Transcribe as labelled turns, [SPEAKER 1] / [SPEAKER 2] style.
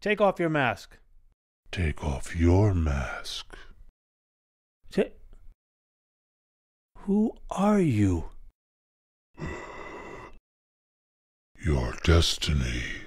[SPEAKER 1] Take off your mask. Take off your mask. T- Who are you?
[SPEAKER 2] Your destiny